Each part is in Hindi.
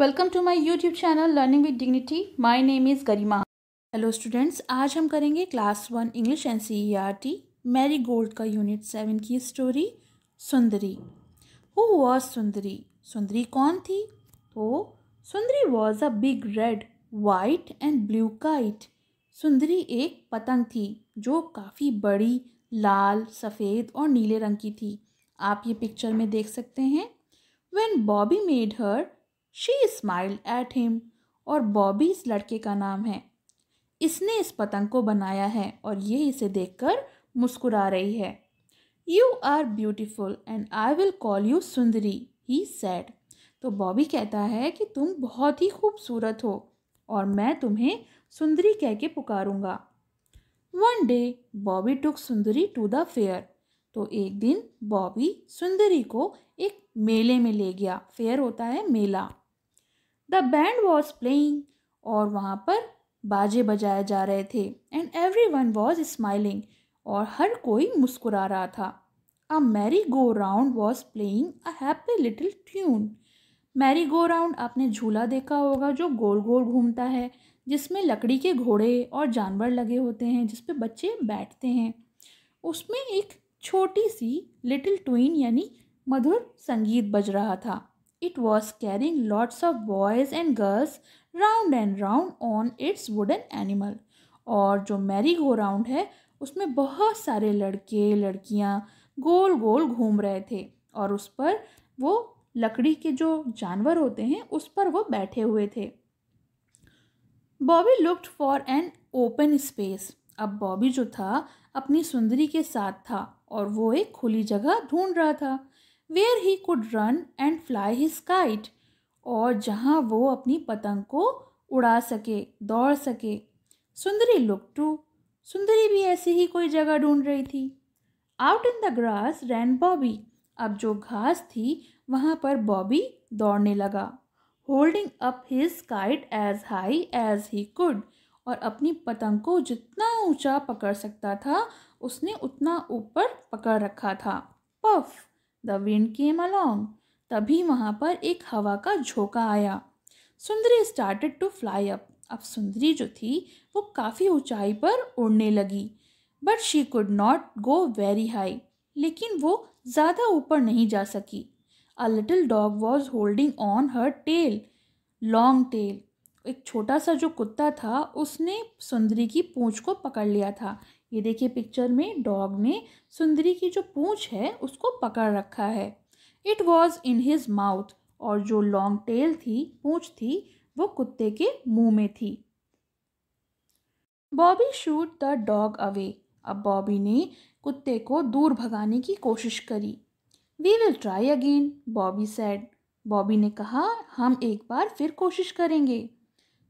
Welcome to my YouTube channel learning with dignity my name is Garima hello students आज हम करेंगे class one English N C E R T Marigold का यूनिट सेवन की story Sundari who was Sundari Sundari कौन थी तो Sundari was a big red white and blue kite Sundari एक पतंग थी जो काफ़ी बड़ी लाल सफ़ेद और नीले रंग की थी आप ये पिक्चर में देख सकते हैं when Bobby made her she smile at him और बॉबी इस लड़के का नाम है इसने इस पतंग को बनाया है और ये इसे देखकर मुस्कुरा रही है you are beautiful and I will call you Sundari he sad तो बॉबी कहता है कि तुम बहुत ही खूबसूरत हो और मैं तुम्हें सुंदरी कह के पुकारूंगा one day Bobby took Sundari to the fair तो एक दिन बॉबी सुंदरी को एक मेले में ले गया फेयर होता है मेला द बैंड वॉज प्लेइंग और वहाँ पर बाजे बजाए जा रहे थे and every one was smiling और हर कोई मुस्कुरा रहा था a merry go round was playing a happy little tune merry go round आपने झूला देखा होगा जो गोल गोल घूमता है जिसमें लकड़ी के घोड़े और जानवर लगे होते हैं जिस पे बच्चे बैठते हैं उसमें एक छोटी सी लिटिल ट्वीन यानी मधुर संगीत बज रहा था It was carrying lots of boys and girls round and round on its wooden animal. और जो मैरी गो राउंड है उसमें बहुत सारे लड़के लड़कियाँ गोल गोल घूम रहे थे और उस पर वो लकड़ी के जो जानवर होते हैं उस पर वो बैठे हुए थे Bobby looked for an open space अब बॉबी जो था अपनी सुंदरी के साथ था और वो एक खुली जगह ढूंढ रहा था where he could run and fly his kite और जहाँ वो अपनी पतंग को उड़ा सके दौड़ सके सुंदरी लुक टू सुंदरी भी ऐसी ही कोई जगह ढूंढ रही थी out in the grass ran Bobby अब जो घास थी वहाँ पर बॉबी दौड़ने लगा holding up his kite as high as he could और अपनी पतंग को जितना ऊंचा पकड़ सकता था उसने उतना ऊपर पकड़ रखा था puff the wind came along तभी वहाँ पर एक हवा का झोंका आया सुंदरी स्टार्टेड टू फ्लाई अप अब सुंदरी जो थी वो काफ़ी ऊंचाई पर उड़ने लगी but she could not go very high लेकिन वो ज़्यादा ऊपर नहीं जा सकी a little dog was holding on her tail long tail एक छोटा सा जो कुत्ता था उसने सुंदरी की पूँछ को पकड़ लिया था ये देखिए पिक्चर में डॉग ने सुंदरी की जो पूंछ है उसको पकड़ रखा है it was in his mouth और जो लॉन्ग टेल थी पूंछ थी वो कुत्ते के मुंह में थी Bobby shooed the dog away अब बॉबी ने कुत्ते को दूर भगाने की कोशिश करी we will try again Bobby said Bobby ने कहा हम एक बार फिर कोशिश करेंगे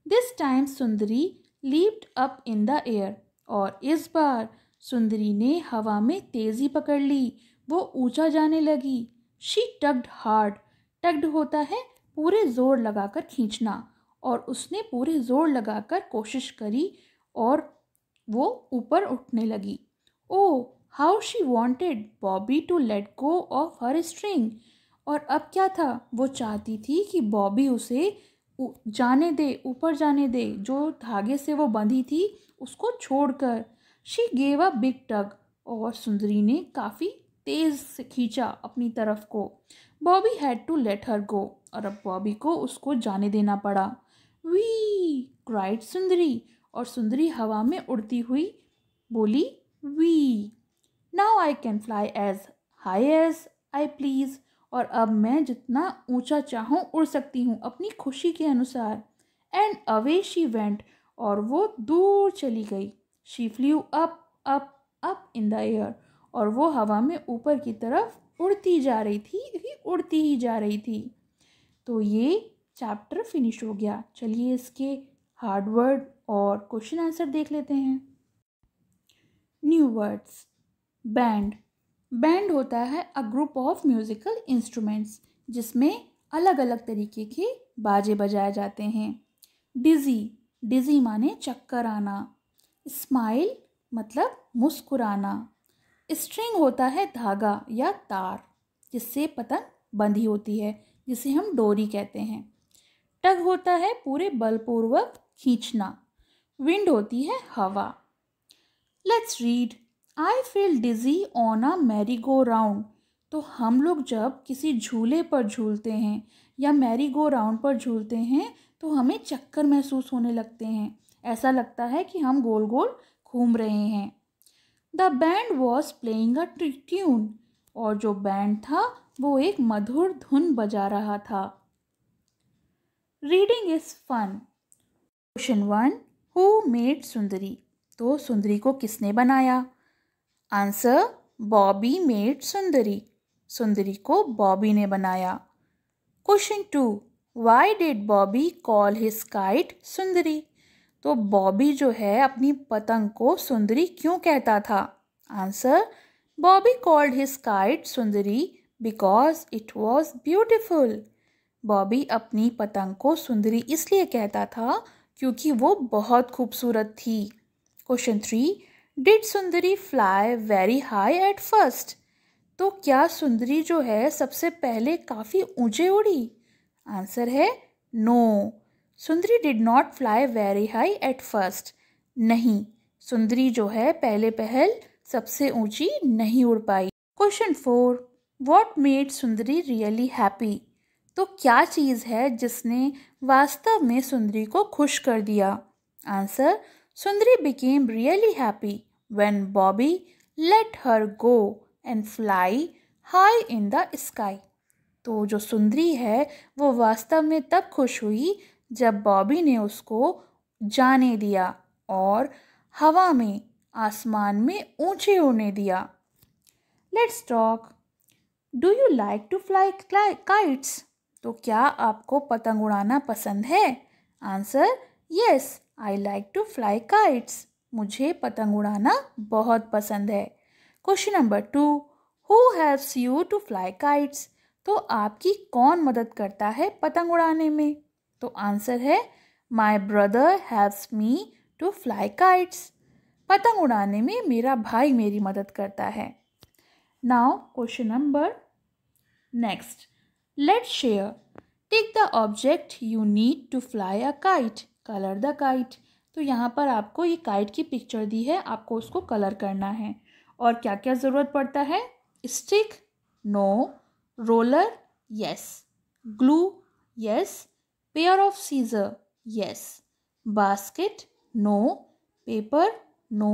this time Sundari leaped up in the air और इस बार सुंदरी ने हवा में तेजी पकड़ ली वो ऊंचा जाने लगी शी टग्ड हार्ड टग्ड होता है पूरे जोर लगाकर खींचना और उसने पूरे जोर लगाकर कोशिश करी और वो ऊपर उठने लगी oh how she wanted Bobby to let go of her string और अब क्या था वो चाहती थी कि बॉबी उसे जाने दे ऊपर जाने दे जो धागे से वो बंधी थी उसको छोड़कर she gave a big tug और सुंदरी ने काफ़ी तेज़ से खींचा अपनी तरफ को Bobby had to let her go और अब बॉबी को उसको जाने देना पड़ा वी क्राइड सुंदरी और सुंदरी हवा में उड़ती हुई बोली whee now I can fly as high as I please और अब मैं जितना ऊंचा चाहूँ उड़ सकती हूँ अपनी खुशी के अनुसार एंड अवे शी वेंट और वो दूर चली गई she flew up up up in the air और वो हवा में ऊपर की तरफ उड़ती जा रही थी उड़ती ही जा रही थी तो ये चैप्टर फिनिश हो गया चलिए इसके हार्ड वर्ड और क्वेश्चन आंसर देख लेते हैं न्यू वर्ड्स बैंड बैंड होता है a group of musical instruments जिसमें अलग अलग तरीके के बाजे बजाए जाते हैं डिज़ी डिज़ी माने चक्कर आना स्माइल मतलब मुस्कुराना स्ट्रिंग होता है धागा या तार जिससे पतंग बंधी होती है जिसे हम डोरी कहते हैं टग होता है पूरे बलपूर्वक खींचना विंड होती है हवा let's read I feel dizzy on a merry go round तो हम लोग जब किसी झूले पर झूलते हैं या मैरी गो राउंड पर झूलते हैं तो हमें चक्कर महसूस होने लगते हैं ऐसा लगता है कि हम गोल गोल घूम रहे हैं the band was playing a tune और जो बैंड था वो एक मधुर धुन बजा रहा था reading is fun question one who made Sundari तो सुंदरी को किसने बनाया आंसर बॉबी मेड सुंदरी सुंदरी को बॉबी ने बनाया question two why did Bobby call his kite Sundari तो बॉबी जो है अपनी पतंग को सुंदरी क्यों कहता था answer Bobby called his kite Sundari because it was beautiful Bobby अपनी पतंग को सुंदरी इसलिए कहता था क्योंकि वो बहुत खूबसूरत थी question three did Sundari fly very high at first तो क्या सुंदरी जो है सबसे पहले काफ़ी ऊंचे उड़ी आंसर है no Sundari did not fly very high at first नहीं सुंदरी जो है पहले पहल सबसे ऊंची नहीं उड़ पाई question four what made Sundari really happy तो क्या चीज़ है जिसने वास्तव में सुंदरी को खुश कर दिया answer Sundari became really happy when Bobby let her go and fly high in the sky. तो जो सुंदरी है वो वास्तव में तब खुश हुई जब बॉबी ने उसको जाने दिया और हवा में आसमान में ऊंचे उड़ने दिया let's talk do you like to fly kites तो क्या आपको पतंग उड़ाना पसंद है answer yes I like to fly kites मुझे पतंग उड़ाना बहुत पसंद है question number two who helps you to fly kites तो आपकी कौन मदद करता है पतंग उड़ाने में तो आंसर है my brother helps me to fly kites पतंग उड़ाने में मेरा भाई मेरी मदद करता है now question number next let share take the object you need to fly a kite colour the kite तो यहाँ पर आपको ये काइट की पिक्चर दी है आपको उसको कलर करना है और क्या क्या ज़रूरत पड़ता है stick no roller yes glue yes pair of scissor yes basket no paper no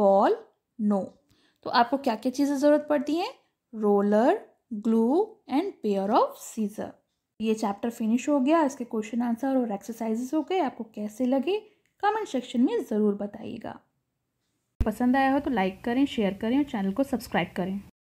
ball no तो आपको क्या क्या चीज़ें ज़रूरत पड़ती हैं roller glue and pair of scissor ये चैप्टर फिनिश हो गया इसके क्वेश्चन आंसर और एक्सरसाइजेस हो गए आपको कैसे लगे कमेंट सेक्शन में ज़रूर बताइएगा पसंद आया हो तो लाइक करें शेयर करें और चैनल को सब्सक्राइब करें